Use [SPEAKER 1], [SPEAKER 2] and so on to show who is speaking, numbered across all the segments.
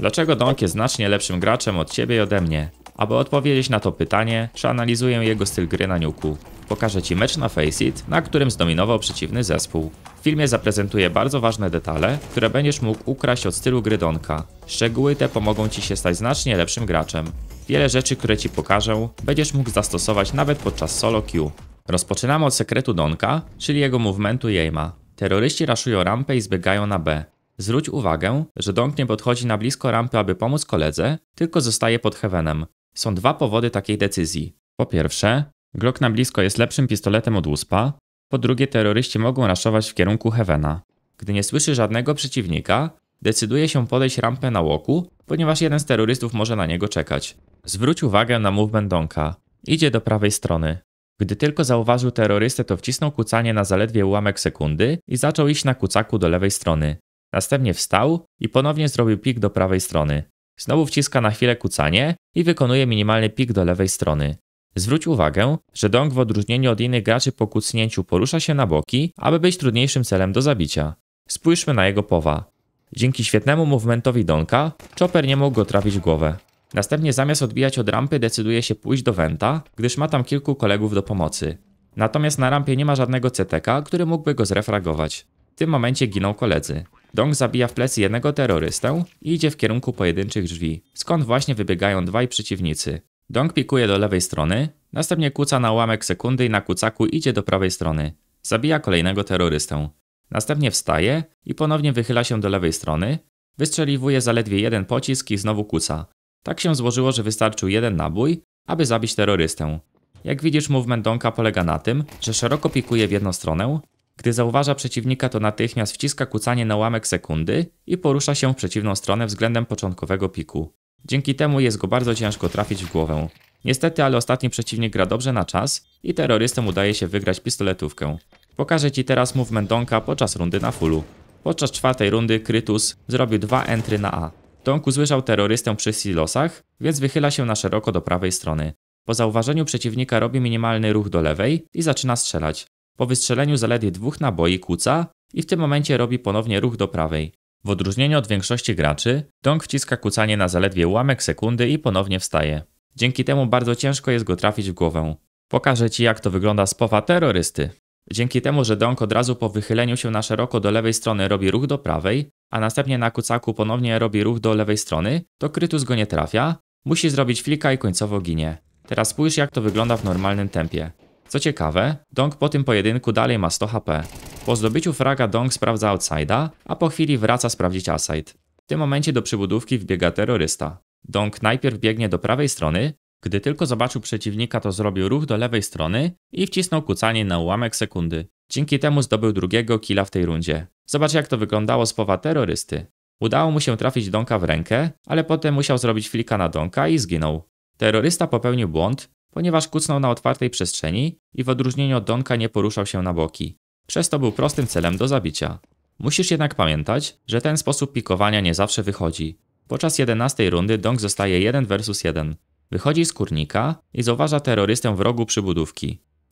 [SPEAKER 1] Dlaczego Donk jest znacznie lepszym graczem od ciebie i ode mnie? Aby odpowiedzieć na to pytanie, przeanalizuję jego styl gry na niuku. Pokażę Ci mecz na Faceit, na którym zdominował przeciwny zespół. W filmie zaprezentuję bardzo ważne detale, które będziesz mógł ukraść od stylu gry Donka. Szczegóły te pomogą Ci się stać znacznie lepszym graczem. Wiele rzeczy, które Ci pokażę, będziesz mógł zastosować nawet podczas solo queue. Rozpoczynamy od sekretu Donka, czyli jego movementu i aima. Terroryści raszują rampę i zbiegają na B. Zwróć uwagę, że Dong nie podchodzi na blisko rampy, aby pomóc koledze, tylko zostaje pod heavenem. Są dwa powody takiej decyzji. Po pierwsze, Glock na blisko jest lepszym pistoletem od USPA. Po drugie, terroryści mogą raszować w kierunku heavena. Gdy nie słyszy żadnego przeciwnika, decyduje się podejść rampę na łoku, ponieważ jeden z terrorystów może na niego czekać. Zwróć uwagę na movement Donka. Idzie do prawej strony. Gdy tylko zauważył terrorystę, to wcisnął kucanie na zaledwie ułamek sekundy i zaczął iść na kucaku do lewej strony. Następnie wstał i ponownie zrobił pik do prawej strony. Znowu wciska na chwilę kucanie i wykonuje minimalny pik do lewej strony. Zwróć uwagę, że Dong w odróżnieniu od innych graczy po kucnięciu porusza się na boki, aby być trudniejszym celem do zabicia. Spójrzmy na jego powa. Dzięki świetnemu movementowi Donka, Chopper nie mógł go trafić w głowę. Następnie zamiast odbijać od rampy decyduje się pójść do Venta, gdyż ma tam kilku kolegów do pomocy. Natomiast na rampie nie ma żadnego CTK, który mógłby go zrefragować. W tym momencie giną koledzy. Dong zabija w plecy jednego terrorystę i idzie w kierunku pojedynczych drzwi, skąd właśnie wybiegają dwaj przeciwnicy. Dong pikuje do lewej strony, następnie kuca na ułamek sekundy i na kucaku idzie do prawej strony. Zabija kolejnego terrorystę. Następnie wstaje i ponownie wychyla się do lewej strony, wystrzeliwuje zaledwie jeden pocisk i znowu kuca. Tak się złożyło, że wystarczył jeden nabój, aby zabić terrorystę. Jak widzisz, movement Donka polega na tym, że szeroko pikuje w jedną stronę, gdy zauważa przeciwnika, to natychmiast wciska kucanie na łamek sekundy i porusza się w przeciwną stronę względem początkowego piku. Dzięki temu jest go bardzo ciężko trafić w głowę. Niestety, ale ostatni przeciwnik gra dobrze na czas i terrorystom udaje się wygrać pistoletówkę. Pokażę Ci teraz movement Donka podczas rundy na fullu. Podczas czwartej rundy Krytus zrobił dwa entry na A. Donk usłyszał terrorystę przy silosach, więc wychyla się na szeroko do prawej strony. Po zauważeniu przeciwnika robi minimalny ruch do lewej i zaczyna strzelać. Po wystrzeleniu zaledwie dwóch naboi kuca i w tym momencie robi ponownie ruch do prawej. W odróżnieniu od większości graczy, Dong wciska kucanie na zaledwie ułamek sekundy i ponownie wstaje. Dzięki temu bardzo ciężko jest go trafić w głowę. Pokażę Ci jak to wygląda z powa terrorysty. Dzięki temu, że Dong od razu po wychyleniu się na szeroko do lewej strony robi ruch do prawej, a następnie na kucaku ponownie robi ruch do lewej strony, to Krytus go nie trafia, musi zrobić flika i końcowo ginie. Teraz spójrz jak to wygląda w normalnym tempie. Co ciekawe, Dong po tym pojedynku dalej ma 100 HP. Po zdobyciu fraga Dong sprawdza outsida, a po chwili wraca sprawdzić outside. W tym momencie do przybudówki wbiega terrorysta. Dong najpierw biegnie do prawej strony, gdy tylko zobaczył przeciwnika to zrobił ruch do lewej strony i wcisnął kucanie na ułamek sekundy. Dzięki temu zdobył drugiego killa w tej rundzie. Zobacz jak to wyglądało z powa terrorysty. Udało mu się trafić Donka w rękę, ale potem musiał zrobić flika na Donka i zginął. Terrorysta popełnił błąd, ponieważ kucnął na otwartej przestrzeni i w odróżnieniu od Donka nie poruszał się na boki. Przez to był prostym celem do zabicia. Musisz jednak pamiętać, że ten sposób pikowania nie zawsze wychodzi. Podczas 11 rundy Donk zostaje 1 versus 1. Wychodzi z kurnika i zauważa terrorystę w rogu przy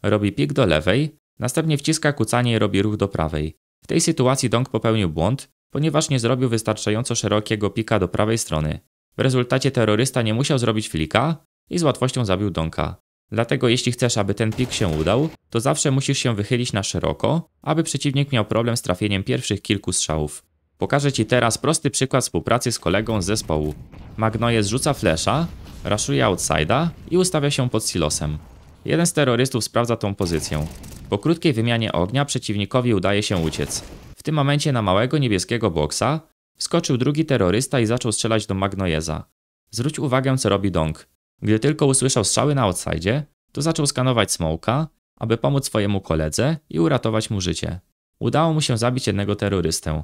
[SPEAKER 1] Robi pik do lewej, następnie wciska kucanie i robi ruch do prawej. W tej sytuacji Donk popełnił błąd, ponieważ nie zrobił wystarczająco szerokiego pika do prawej strony. W rezultacie terrorysta nie musiał zrobić flika, i z łatwością zabił Donka. Dlatego jeśli chcesz, aby ten pik się udał, to zawsze musisz się wychylić na szeroko, aby przeciwnik miał problem z trafieniem pierwszych kilku strzałów. Pokażę Ci teraz prosty przykład współpracy z kolegą z zespołu. Magnoje zrzuca flesza, raszuje outsida i ustawia się pod silosem. Jeden z terrorystów sprawdza tą pozycję. Po krótkiej wymianie ognia przeciwnikowi udaje się uciec. W tym momencie na małego niebieskiego boksa wskoczył drugi terrorysta i zaczął strzelać do Magnojeza. Zwróć uwagę co robi Dong. Gdy tylko usłyszał strzały na outside, to zaczął skanować Smołka, aby pomóc swojemu koledze i uratować mu życie. Udało mu się zabić jednego terrorystę.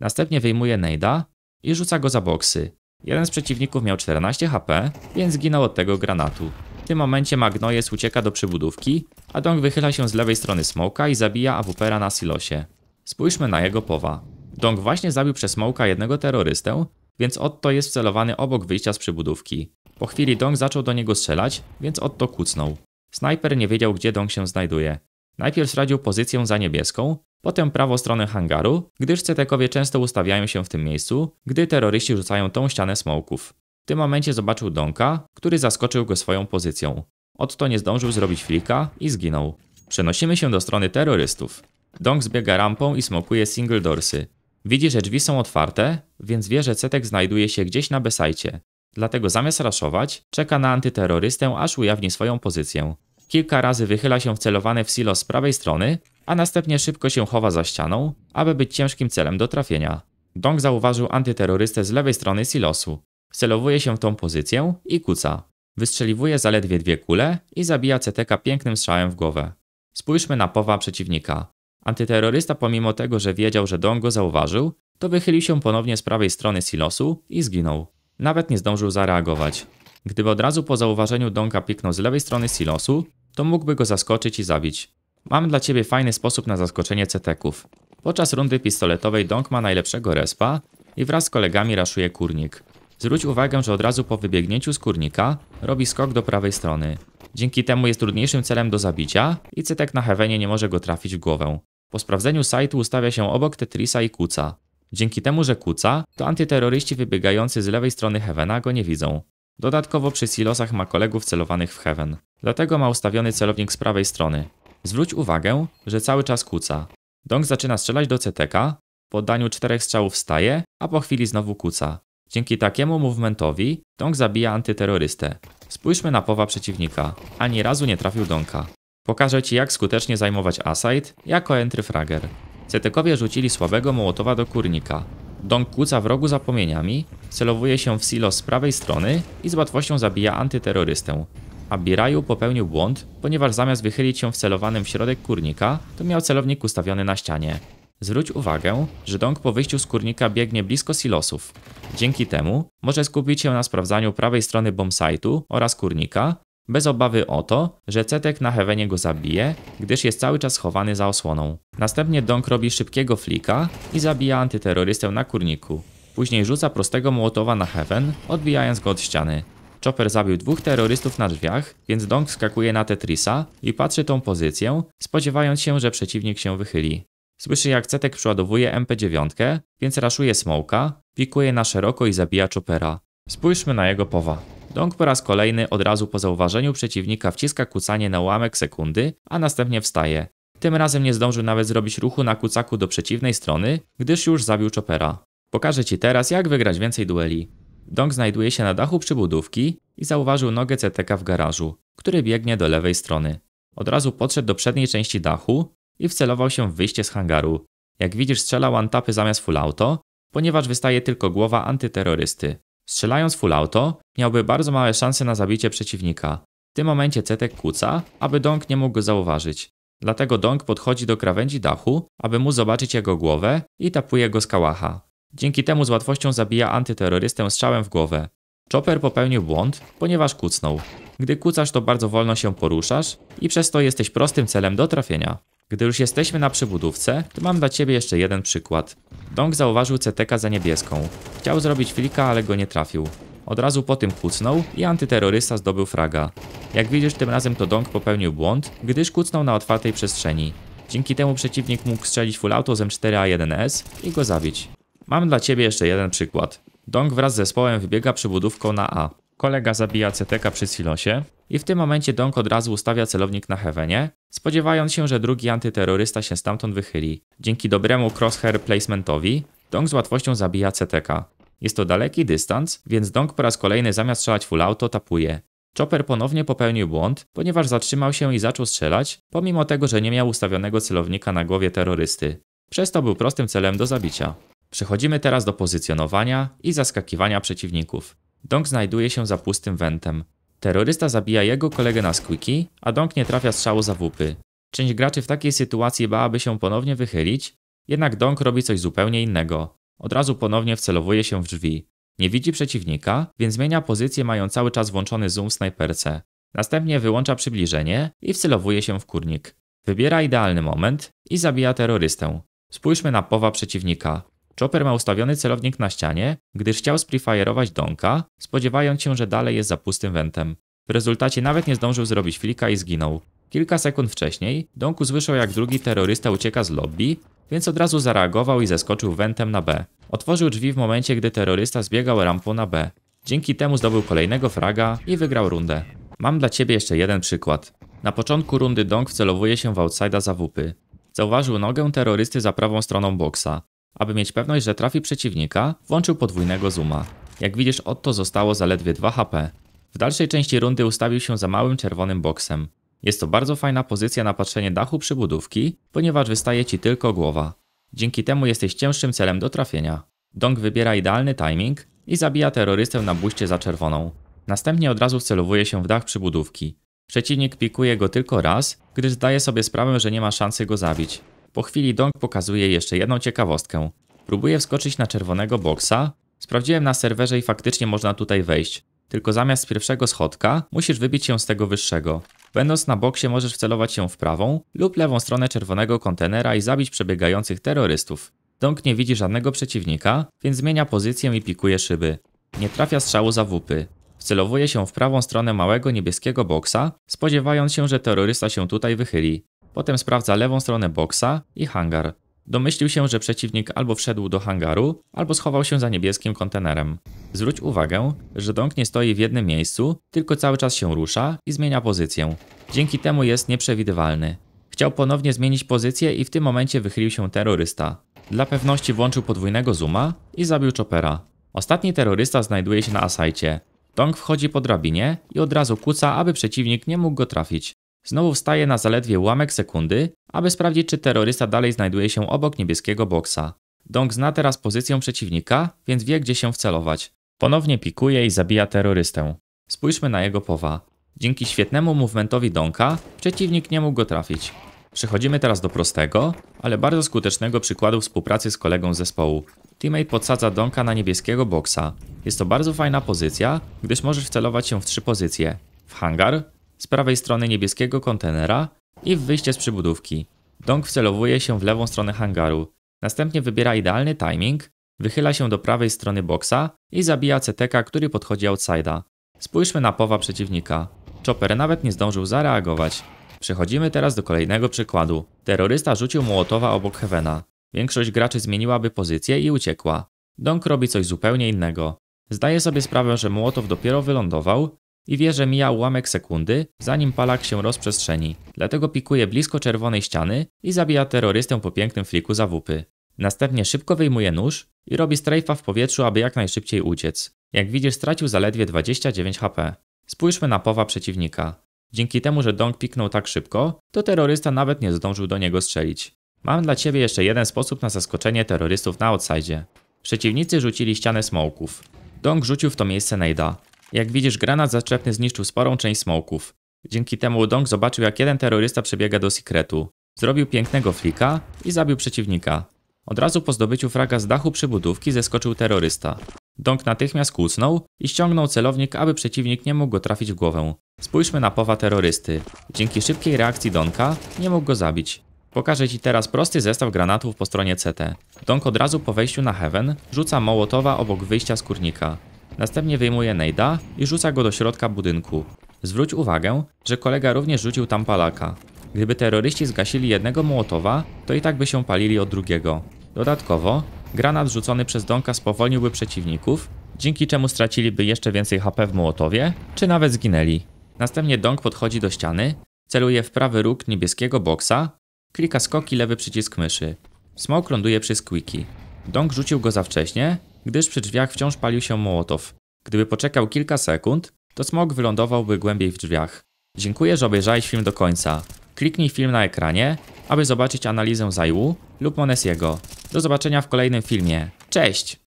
[SPEAKER 1] Następnie wyjmuje Neida i rzuca go za boksy. Jeden z przeciwników miał 14 HP, więc zginął od tego granatu. W tym momencie Magnojes ucieka do przybudówki, a Dong wychyla się z lewej strony Smołka i zabija Awupera na silosie. Spójrzmy na jego powa. Dong właśnie zabił przez Smołka jednego terrorystę, więc Otto jest celowany obok wyjścia z przybudówki. Po chwili Dong zaczął do niego strzelać, więc Otto kucnął. Snajper nie wiedział, gdzie Dong się znajduje. Najpierw zradził pozycję za niebieską, potem prawą stronę hangaru, gdyż cetekowie często ustawiają się w tym miejscu, gdy terroryści rzucają tą ścianę smoków. W tym momencie zobaczył Donka, który zaskoczył go swoją pozycją. Otto nie zdążył zrobić flika i zginął. Przenosimy się do strony terrorystów. Dong zbiega rampą i smokuje single dorsy. Widzi, że drzwi są otwarte, więc wie, że Cetek znajduje się gdzieś na besajcie. Dlatego zamiast raszować, czeka na antyterrorystę, aż ujawni swoją pozycję. Kilka razy wychyla się wcelowany w silo z prawej strony, a następnie szybko się chowa za ścianą, aby być ciężkim celem do trafienia. Dong zauważył antyterrorystę z lewej strony silosu. Wcelowuje się w tą pozycję i kuca. Wystrzeliwuje zaledwie dwie kule i zabija CTK pięknym strzałem w głowę. Spójrzmy na powa przeciwnika. Antyterrorysta pomimo tego, że wiedział, że Dong go zauważył, to wychylił się ponownie z prawej strony silosu i zginął. Nawet nie zdążył zareagować. Gdyby od razu po zauważeniu Donka piknął z lewej strony silosu, to mógłby go zaskoczyć i zabić. Mam dla ciebie fajny sposób na zaskoczenie ceteków. Podczas rundy pistoletowej Donk ma najlepszego respa i wraz z kolegami raszuje kurnik. Zwróć uwagę, że od razu po wybiegnięciu z kurnika robi skok do prawej strony. Dzięki temu jest trudniejszym celem do zabicia i cetek na hewenie nie może go trafić w głowę. Po sprawdzeniu sajtu ustawia się obok Tetrisa i Kuca. Dzięki temu, że kuca, to antyterroryści wybiegający z lewej strony Heavena go nie widzą. Dodatkowo przy silosach ma kolegów celowanych w Heaven. Dlatego ma ustawiony celownik z prawej strony. Zwróć uwagę, że cały czas kuca. Dong zaczyna strzelać do CTK, po oddaniu czterech strzałów staje, a po chwili znowu kuca. Dzięki takiemu movementowi Dong zabija antyterrorystę. Spójrzmy na powa przeciwnika. Ani razu nie trafił Donka. Pokażę Ci jak skutecznie zajmować aside jako entry fragger. Cetekowie rzucili słabego Mołotowa do kurnika. Dong kłóca w rogu zapomnieniami, celowuje się w silo z prawej strony i z łatwością zabija antyterrorystę. A Biraju popełnił błąd, ponieważ zamiast wychylić się w celowanym w środek kurnika, to miał celownik ustawiony na ścianie. Zwróć uwagę, że Dong po wyjściu z kurnika biegnie blisko silosów. Dzięki temu może skupić się na sprawdzaniu prawej strony bombsite'u oraz kurnika bez obawy o to, że Cetek na Hevenie go zabije, gdyż jest cały czas chowany za osłoną. Następnie Donk robi szybkiego flika i zabija antyterrorystę na kurniku. Później rzuca prostego młotowa na Heaven, odbijając go od ściany. Chopper zabił dwóch terrorystów na drzwiach, więc Donk skakuje na Tetrisa i patrzy tą pozycję, spodziewając się, że przeciwnik się wychyli. Słyszy jak Cetek przeładowuje MP9, więc raszuje Smoka, pikuje na szeroko i zabija Choppera. Spójrzmy na jego powa. Dong po raz kolejny od razu po zauważeniu przeciwnika wciska kucanie na ułamek sekundy, a następnie wstaje. Tym razem nie zdążył nawet zrobić ruchu na kucaku do przeciwnej strony, gdyż już zabił Chopera. Pokażę Ci teraz jak wygrać więcej dueli. Dong znajduje się na dachu przybudówki i zauważył nogę CTK w garażu, który biegnie do lewej strony. Od razu podszedł do przedniej części dachu i wcelował się w wyjście z hangaru. Jak widzisz strzela one-tapy zamiast full auto, ponieważ wystaje tylko głowa antyterrorysty. Strzelając full auto, miałby bardzo małe szanse na zabicie przeciwnika. W tym momencie Cetek kuca, aby Dong nie mógł go zauważyć. Dlatego Dong podchodzi do krawędzi dachu, aby mu zobaczyć jego głowę i tapuje go z kałacha. Dzięki temu z łatwością zabija antyterrorystę strzałem w głowę. Chopper popełnił błąd, ponieważ kucnął. Gdy kucasz to bardzo wolno się poruszasz i przez to jesteś prostym celem do trafienia. Gdy już jesteśmy na przybudówce, to mam dla ciebie jeszcze jeden przykład. Dong zauważył Ceteka za niebieską. Chciał zrobić flika, ale go nie trafił. Od razu po tym kucnął i antyterrorysta zdobył fraga. Jak widzisz tym razem to Dong popełnił błąd, gdyż kucnął na otwartej przestrzeni. Dzięki temu przeciwnik mógł strzelić full auto z M4A1S i go zabić. Mam dla ciebie jeszcze jeden przykład. Dong wraz z zespołem wybiega przybudówką na A. Kolega zabija CTK przy silosie i w tym momencie Dong od razu ustawia celownik na Heavenie, spodziewając się, że drugi antyterrorysta się stamtąd wychyli. Dzięki dobremu crosshair placementowi Dong z łatwością zabija CTK. Jest to daleki dystans, więc Dong po raz kolejny zamiast strzelać full auto tapuje. Chopper ponownie popełnił błąd, ponieważ zatrzymał się i zaczął strzelać, pomimo tego, że nie miał ustawionego celownika na głowie terrorysty. Przez to był prostym celem do zabicia. Przechodzimy teraz do pozycjonowania i zaskakiwania przeciwników. Dong znajduje się za pustym wentem. Terrorysta zabija jego kolegę na squeaky, a Dong nie trafia strzału za wupy. Część graczy w takiej sytuacji bałaby się ponownie wychylić, jednak Dong robi coś zupełnie innego. Od razu ponownie wcelowuje się w drzwi. Nie widzi przeciwnika, więc zmienia pozycję mając cały czas włączony zoom snajperce. Następnie wyłącza przybliżenie i wcelowuje się w kurnik. Wybiera idealny moment i zabija terrorystę. Spójrzmy na powa przeciwnika. Chopper ma ustawiony celownik na ścianie, gdyż chciał sprefirować Donka, spodziewając się, że dalej jest za pustym wentem. W rezultacie nawet nie zdążył zrobić flika i zginął. Kilka sekund wcześniej Donk usłyszał jak drugi terrorysta ucieka z lobby więc od razu zareagował i zeskoczył wentem na B. Otworzył drzwi w momencie, gdy terrorysta zbiegał rampą na B. Dzięki temu zdobył kolejnego fraga i wygrał rundę. Mam dla ciebie jeszcze jeden przykład. Na początku rundy Dong wcelowuje się w outsida wupy. Zauważył nogę terrorysty za prawą stroną boksa. Aby mieć pewność, że trafi przeciwnika, włączył podwójnego zooma. Jak widzisz, Otto zostało zaledwie 2 HP. W dalszej części rundy ustawił się za małym czerwonym boksem. Jest to bardzo fajna pozycja na patrzenie dachu przybudówki, ponieważ wystaje Ci tylko głowa. Dzięki temu jesteś cięższym celem do trafienia. Dong wybiera idealny timing i zabija terrorystę na buście za czerwoną. Następnie od razu wcelowuje się w dach przybudówki. Przeciwnik pikuje go tylko raz, gdyż zdaje sobie sprawę, że nie ma szansy go zabić. Po chwili Dong pokazuje jeszcze jedną ciekawostkę. Próbuje wskoczyć na czerwonego boksa. Sprawdziłem na serwerze i faktycznie można tutaj wejść. Tylko zamiast pierwszego schodka musisz wybić się z tego wyższego. Będąc na boksie możesz wcelować się w prawą lub lewą stronę czerwonego kontenera i zabić przebiegających terrorystów. Dąg nie widzi żadnego przeciwnika, więc zmienia pozycję i pikuje szyby. Nie trafia strzału za wupy. Wcelowuje się w prawą stronę małego niebieskiego boksa, spodziewając się, że terrorysta się tutaj wychyli. Potem sprawdza lewą stronę boksa i hangar. Domyślił się, że przeciwnik albo wszedł do hangaru, albo schował się za niebieskim kontenerem. Zwróć uwagę, że dąg nie stoi w jednym miejscu, tylko cały czas się rusza i zmienia pozycję. Dzięki temu jest nieprzewidywalny. Chciał ponownie zmienić pozycję i w tym momencie wychylił się terrorysta. Dla pewności włączył podwójnego zooma i zabił Chopera. Ostatni terrorysta znajduje się na asajcie. Dong wchodzi po drabinie i od razu kuca, aby przeciwnik nie mógł go trafić. Znowu wstaje na zaledwie ułamek sekundy aby sprawdzić, czy terrorysta dalej znajduje się obok niebieskiego boksa. Dong zna teraz pozycję przeciwnika, więc wie, gdzie się wcelować. Ponownie pikuje i zabija terrorystę. Spójrzmy na jego powa. Dzięki świetnemu movementowi Donka przeciwnik nie mógł go trafić. Przechodzimy teraz do prostego, ale bardzo skutecznego przykładu współpracy z kolegą z zespołu. Teammate podsadza Donka na niebieskiego boksa. Jest to bardzo fajna pozycja, gdyż możesz wcelować się w trzy pozycje. W hangar, z prawej strony niebieskiego kontenera i w wyjście z przybudówki. Dong wcelowuje się w lewą stronę hangaru. Następnie wybiera idealny timing, wychyla się do prawej strony boksa i zabija CTK, który podchodzi outside'a. Spójrzmy na powa przeciwnika. Chopper nawet nie zdążył zareagować. Przechodzimy teraz do kolejnego przykładu. Terrorysta rzucił Mołotowa obok Heavena. Większość graczy zmieniłaby pozycję i uciekła. Dong robi coś zupełnie innego. Zdaje sobie sprawę, że Mołotow dopiero wylądował i wie, że mija ułamek sekundy, zanim palak się rozprzestrzeni. Dlatego pikuje blisko czerwonej ściany i zabija terrorystę po pięknym fliku zawupy. Następnie szybko wyjmuje nóż i robi strajfa w powietrzu, aby jak najszybciej uciec. Jak widzisz, stracił zaledwie 29 HP. Spójrzmy na powa przeciwnika. Dzięki temu, że Dong piknął tak szybko, to terrorysta nawet nie zdążył do niego strzelić. Mam dla ciebie jeszcze jeden sposób na zaskoczenie terrorystów na outside. Przeciwnicy rzucili ścianę smoków. Dong rzucił w to miejsce Nejda. Jak widzisz, granat zaczepny zniszczył sporą część smoków. Dzięki temu Dong zobaczył, jak jeden terrorysta przebiega do sekretu. Zrobił pięknego flika i zabił przeciwnika. Od razu po zdobyciu fraga z dachu przybudówki zeskoczył terrorysta. Dong natychmiast kłócnął i ściągnął celownik, aby przeciwnik nie mógł go trafić w głowę. Spójrzmy na powa terrorysty. Dzięki szybkiej reakcji Donka nie mógł go zabić. Pokażę Ci teraz prosty zestaw granatów po stronie CT. Donk od razu po wejściu na Heaven rzuca Mołotowa obok wyjścia z kurnika. Następnie wyjmuje Nejda i rzuca go do środka budynku. Zwróć uwagę, że kolega również rzucił tam palaka. Gdyby terroryści zgasili jednego Mołotowa, to i tak by się palili od drugiego. Dodatkowo, granat rzucony przez Donka spowolniłby przeciwników, dzięki czemu straciliby jeszcze więcej HP w Mołotowie, czy nawet zginęli. Następnie Donk podchodzi do ściany, celuje w prawy róg niebieskiego boksa, klika skoki lewy przycisk myszy. Smoke ląduje przy Quickie. Donk rzucił go za wcześnie, gdyż przy drzwiach wciąż palił się Mołotow. Gdyby poczekał kilka sekund, to smog wylądowałby głębiej w drzwiach. Dziękuję, że obejrzałeś film do końca. Kliknij film na ekranie, aby zobaczyć analizę zajłu lub Monesiego. Do zobaczenia w kolejnym filmie. Cześć!